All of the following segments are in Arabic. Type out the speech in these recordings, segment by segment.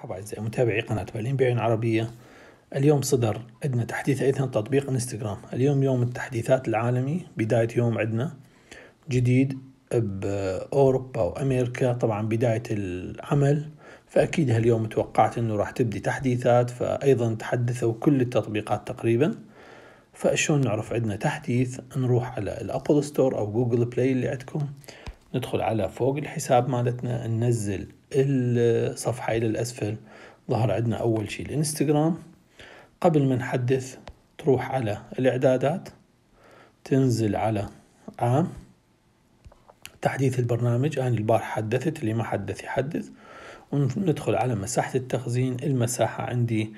مرحبا أعزائي متابعي قناة بالين بعين عربية اليوم صدر عندنا تحديث أيضا تطبيق انستغرام اليوم يوم التحديثات العالمي بداية يوم عندنا جديد بأوروبا وأمريكا طبعا بداية العمل فأكيد هاليوم توقعت أنه راح تبدي تحديثات فأيضا تحدثوا كل التطبيقات تقريبا فشلون نعرف عندنا تحديث نروح على الأبل ستور أو جوجل بلاي اللي عندكم ندخل على فوق الحساب مالتنا ننزل الصفحة إلى الأسفل ظهر عندنا أول شيء الانستغرام قبل ما نحدث تروح على الإعدادات تنزل على عام تحديث البرنامج أنا البار حدثت اللي ما حدث يحدث وندخل على مساحة التخزين المساحة عندي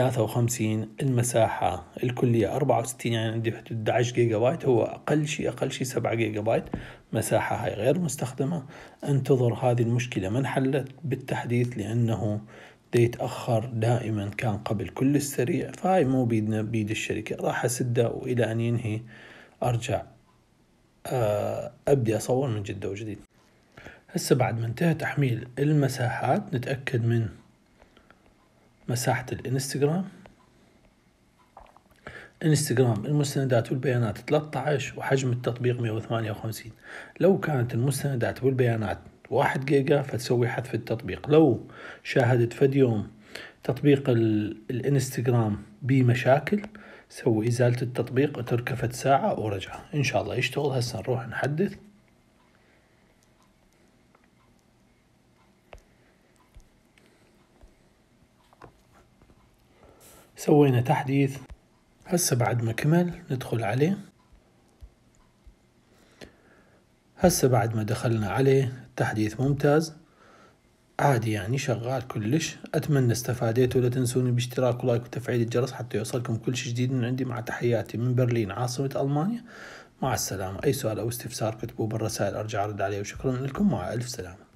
53 المساحة الكلية 64 يعني عندي حدود 11 جيجا بايت هو أقل شيء أقل شيء 7 جيجا بايت مساحة هاي غير مستخدمة انتظر هذه المشكلة من حلت بالتحديث لأنه يتأخر دائما كان قبل كل السريع فهاي مو بيدنا بيد الشركة راح أسده وإلى أن ينهي أرجع آه، أبدي أصور من جدة وجديد هسه بعد ما انتهى تحميل المساحات نتأكد من مساحة الانستغرام انستغرام المستندات والبيانات 13 وحجم التطبيق 158 لو كانت المستندات والبيانات 1 جيجا فتسوي حذف التطبيق لو شاهدت فد يوم تطبيق الانستغرام بمشاكل سوي ازالة التطبيق اتركه فد ساعة ورجع ان شاء الله يشتغل هسه نروح نحدث سوينا تحديث هسه بعد ما كمل ندخل عليه هسه بعد ما دخلنا عليه التحديث ممتاز عادي يعني شغال كلش أتمنى استفاديتوا لا تنسوني باشتراك ولايك وتفعيل الجرس حتى يوصلكم كل شيء جديد من عندي مع تحياتي من برلين عاصمة ألمانيا مع السلامة أي سؤال أو استفسار كتبوه بالرسائل أرجع أرد عليه وشكرا لكم مع ألف سلامة